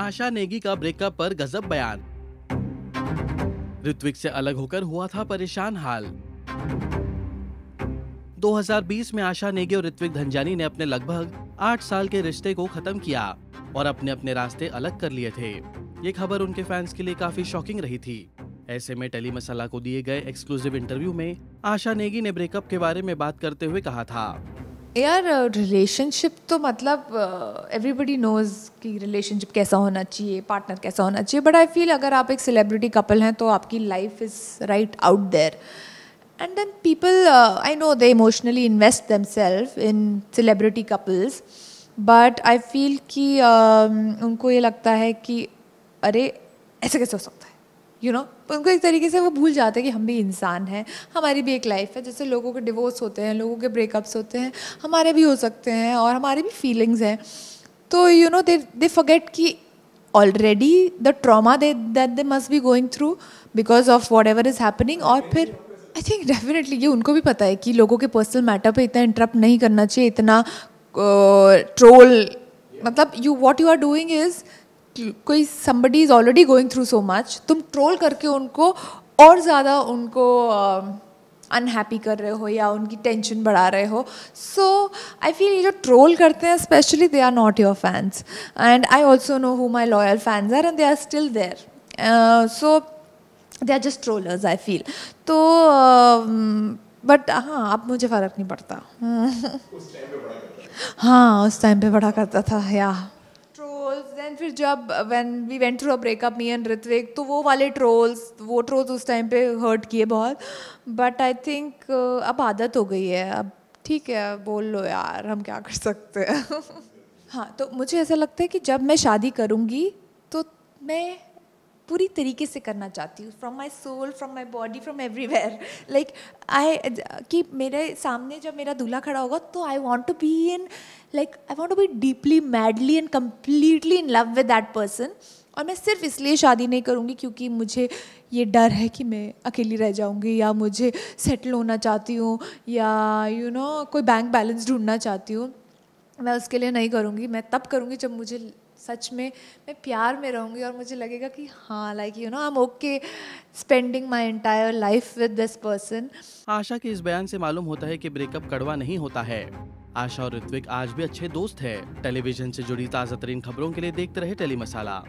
आशा नेगी का ब्रेकअप पर गजब बयान ऋत्विक से अलग होकर हुआ था परेशान हाल 2020 में आशा नेगी और ऋत्विक धनजानी ने अपने लगभग आठ साल के रिश्ते को खत्म किया और अपने अपने रास्ते अलग कर लिए थे ये खबर उनके फैंस के लिए काफी शॉकिंग रही थी ऐसे में टेली मसाला को दिए गए एक्सक्लूसिव इंटरव्यू में आशा नेगी ने ब्रेकअप के बारे में बात करते हुए कहा था यार रिलेशनशिप uh, तो मतलब एवरीबडी uh, नोज़ कि रिलेशनशिप कैसा होना चाहिए पार्टनर कैसा होना चाहिए बट आई फील अगर आप एक सेलिब्रिटी कपल हैं तो आपकी life is right out there and then people I know they emotionally invest them self in celebrity couples but I feel कि um, उनको ये लगता है कि अरे ऐसे कैसे हो सकता है यू नो उनको एक तरीके से वो भूल जाते हैं कि हम भी इंसान हैं हमारी भी एक लाइफ है जैसे लोगों के डिवोर्स होते हैं लोगों के ब्रेकअप्स होते हैं हमारे भी हो सकते हैं और हमारे भी फीलिंग्स हैं तो you know they they forget कि already the trauma they that they must be going through because of whatever is happening और फिर आई थिंक डेफिनेटली ये उनको भी पता है कि लोगों के पर्सनल मैटर पर इतना इंटरप्ट नहीं करना चाहिए इतना ट्रोल uh, मतलब you what you are doing is कोई somebody is already going through so much तुम ट्रोल करके उनको और ज़्यादा उनको अनहैप्पी um, कर रहे हो या उनकी टेंशन बढ़ा रहे हो सो आई फील ये जो ट्रोल करते हैं specially they are not your fans and I also know who my loyal fans are and they are still there so they are just trollers I feel तो but um, हाँ अब मुझे फ़र्क नहीं पड़ता हाँ उस टाइम पे बड़ा करता था या देन फिर जब when we went through a breakup me and Hrithik तो वो वाले ट्रोल्स वो ट्रोल्स उस टाइम पे हर्ट किए बहुत बट आई थिंक अब आदत हो गई है अब ठीक है बोल लो यार हम क्या कर सकते हैं हाँ तो मुझे ऐसा लगता है कि जब मैं शादी करूँगी तो मैं पूरी तरीके से करना चाहती हूँ from my soul from my body from everywhere like I कि मेरे सामने जब मेरा दूल्हा खड़ा होगा तो I want to be in like I want to be deeply madly and completely in love with that person और मैं सिर्फ इसलिए शादी नहीं करूँगी क्योंकि मुझे ये डर है कि मैं अकेली रह जाऊँगी या मुझे सेटल होना चाहती हूँ या यू you नो know, कोई बैंक बैलेंस ढूंढना चाहती हूँ मैं उसके लिए नहीं करूँगी मैं तब करूँगी जब मुझे सच में मैं प्यार में रहूँगी और मुझे लगेगा कि हाँ like you know I am okay spending my entire life with this person Asha के इस बयान से मालूम होता है कि ब्रेकअप कड़वा नहीं होता है आशा और ऋत्विक आज भी अच्छे दोस्त हैं। टेलीविजन से जुड़ी ताज़ा तरीन खबरों के लिए देखते रहे टेली मसाला